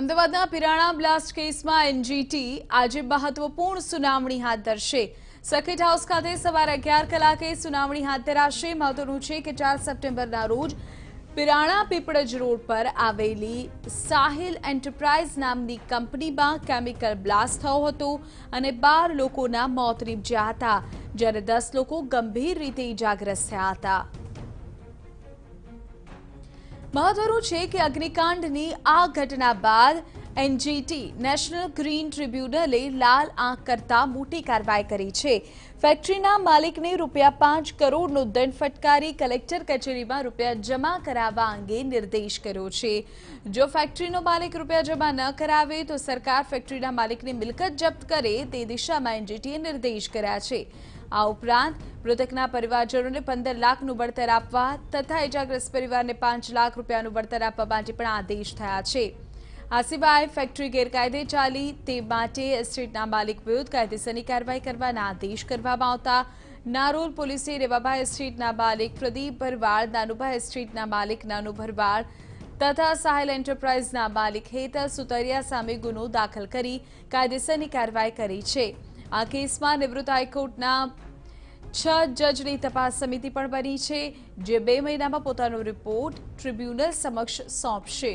અમદાવાદના પિરાણા બ્લાસ્ટ કેસમાં એનજીટી આજે બહુતવપૂર્ણ સુનાવણી હાથ ધરશે સકેટ હાઉસ ખાતે સવારે 11 કલાકે સુનાવણી હાથ ધરાશે મહત્વનું છે કે 4 સપ્ટેમ્બરના રોજ પિરાણા પીપળજ રોડ પર આવેલી સાહિલ એન્ટરપ્રાઇઝ નામની કંપનીમાં કેમિકલ બ્લાસ્ટ થયો હતો અને 12 લોકોના મોત નિપજાતા જ્યારે 10 લોકો ગંભીર રીતે ઇજાગ્રસ્ત થયા હતા મહત્વનું છે કે અગ્નિકાંડની આ ઘટના બાદ NGT નેશનલ ગ્રીન ટ્રિબ્યુનલે લાલ આંક કરતા મોટી કાર્યવાહી કરી છે ફેક્ટરીના માલિકને રૂપિયા 5 કરોડનો દંડ ફટકારી કલેક્ટર કચેરીમાં રૂપિયા જમા કરાવવા અંગે નિર્દેશ કર્યો છે જો ફેક્ટરીનો માલિક રૂપિયા જમા ન કરાવે તો સરકાર ફેક્ટરીના માલિકની મિલકત જપ્ત કરે તે દિશામાં NGT એ નિર્દેશ કર્યા છે આ ઉપરાંત મૃતકના પરિવારજનોને 15 લાખનો ભરત આપવા તથા ઈજાગ્રસ્ત પરિવારને 5 લાખ રૂપિયાનો ભરત આપવા બાબતે પણ આદેશ થયા છે આ સિવાય ફેક્ટરી ગેરકાયદે ચાલી તે માટે એસ્ટેટના માલિક વિરુદ્ધ કાયદેસરની કાર્યવાહી કરવાના આદેશ કરવામાં આવતા નારોલ પોલીસે રેવાભાઈ સ્ટ્રીટના માલિક પ્રદીપ ભરવાડ નાનુભાઈ સ્ટ્રીટના માલિક નાનુ ભરવાડ તથા સાહેલ એન્ટરપ્રાઇઝના માલિક હેતલ સુતરિયા સામે ગુનો દાખલ કરી કાયદેસરની કાર્યવાહી કરી છે આ કેસમાં નિવૃત્ત હાઈકોર્ટના છ જજની તપાસ સમિતિ પણ બની છે જે બે મહિનામાં પોતાનો રિપોર્ટ ટ્રિબ્યુનલ સમક્ષ સોંપશે